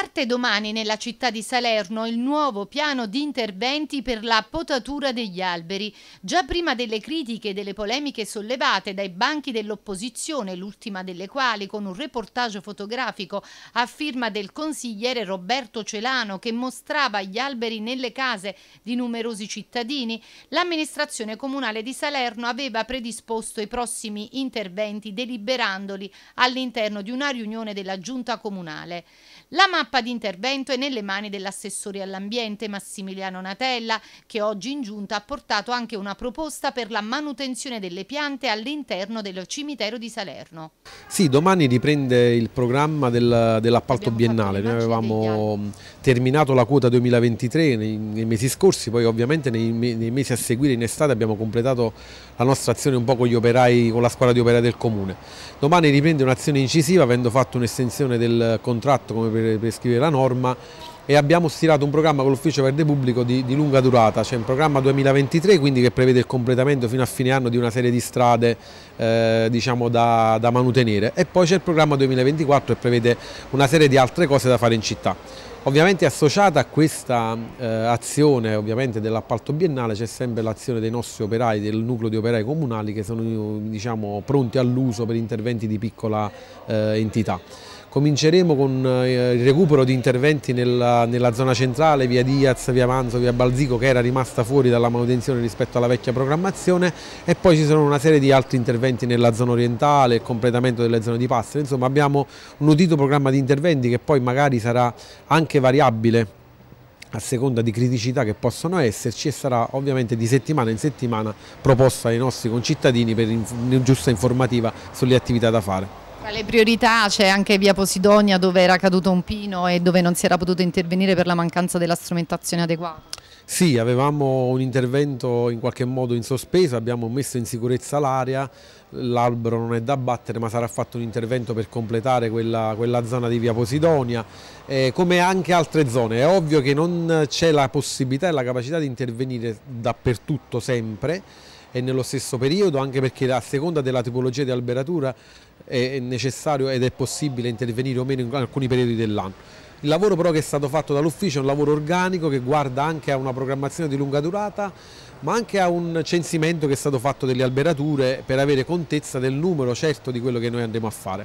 Parte domani nella città di Salerno il nuovo piano di interventi per la potatura degli alberi. Già prima delle critiche e delle polemiche sollevate dai banchi dell'opposizione, l'ultima delle quali con un reportage fotografico a firma del consigliere Roberto Celano che mostrava gli alberi nelle case di numerosi cittadini, l'amministrazione comunale di Salerno aveva predisposto i prossimi interventi deliberandoli all'interno di una riunione della giunta comunale. La mappa mappa di intervento è nelle mani dell'assessore all'ambiente Massimiliano Natella, che oggi in giunta ha portato anche una proposta per la manutenzione delle piante all'interno del cimitero di Salerno. Sì, domani riprende il programma del, dell'appalto biennale. Noi avevamo terminato la quota 2023 nei, nei mesi scorsi, poi ovviamente nei, nei, mesi a seguire in estate abbiamo completato la nostra azione un po' con gli operai, con la squadra di operai del comune. Domani riprende un'azione incisiva avendo fatto un'estensione del contratto come per, pre scrivere la norma e abbiamo stilato un programma con l'Ufficio Verde Pubblico di, di lunga durata, c'è cioè un programma 2023 quindi che prevede il completamento fino a fine anno di una serie di strade eh, diciamo da, da manutenere e poi c'è il programma 2024 che prevede una serie di altre cose da fare in città. Ovviamente associata a questa eh, azione dell'appalto biennale c'è sempre l'azione dei nostri operai, del nucleo di operai comunali che sono diciamo, pronti all'uso per interventi di piccola eh, entità. Cominceremo con eh, il recupero di interventi nella, nella zona centrale, via Diaz, via Manzo, via Balzico che era rimasta fuori dalla manutenzione rispetto alla vecchia programmazione e poi ci sono una serie di altri interventi nella zona orientale, il completamento delle zone di passere, insomma abbiamo un udito programma di interventi che poi magari sarà anche variabile a seconda di criticità che possono esserci e sarà ovviamente di settimana in settimana proposta ai nostri concittadini per in giusta informativa sulle attività da fare. Tra le priorità c'è anche via Posidonia dove era caduto un pino e dove non si era potuto intervenire per la mancanza della strumentazione adeguata. Sì, avevamo un intervento in qualche modo in sospeso, abbiamo messo in sicurezza l'area, l'albero non è da abbattere ma sarà fatto un intervento per completare quella, quella zona di via Posidonia, eh, come anche altre zone. È ovvio che non c'è la possibilità e la capacità di intervenire dappertutto sempre e nello stesso periodo, anche perché a seconda della tipologia di alberatura è necessario ed è possibile intervenire o meno in alcuni periodi dell'anno. Il lavoro però che è stato fatto dall'ufficio è un lavoro organico che guarda anche a una programmazione di lunga durata ma anche a un censimento che è stato fatto delle alberature per avere contezza del numero certo di quello che noi andremo a fare.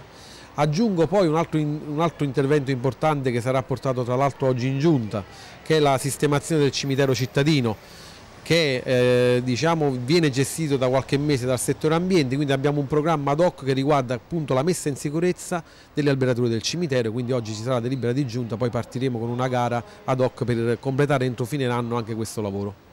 Aggiungo poi un altro, un altro intervento importante che sarà portato tra l'altro oggi in giunta che è la sistemazione del cimitero cittadino che eh, diciamo, viene gestito da qualche mese dal settore ambiente, quindi abbiamo un programma ad hoc che riguarda appunto la messa in sicurezza delle alberature del cimitero, quindi oggi ci sarà la delibera di giunta, poi partiremo con una gara ad hoc per completare entro fine anno anche questo lavoro.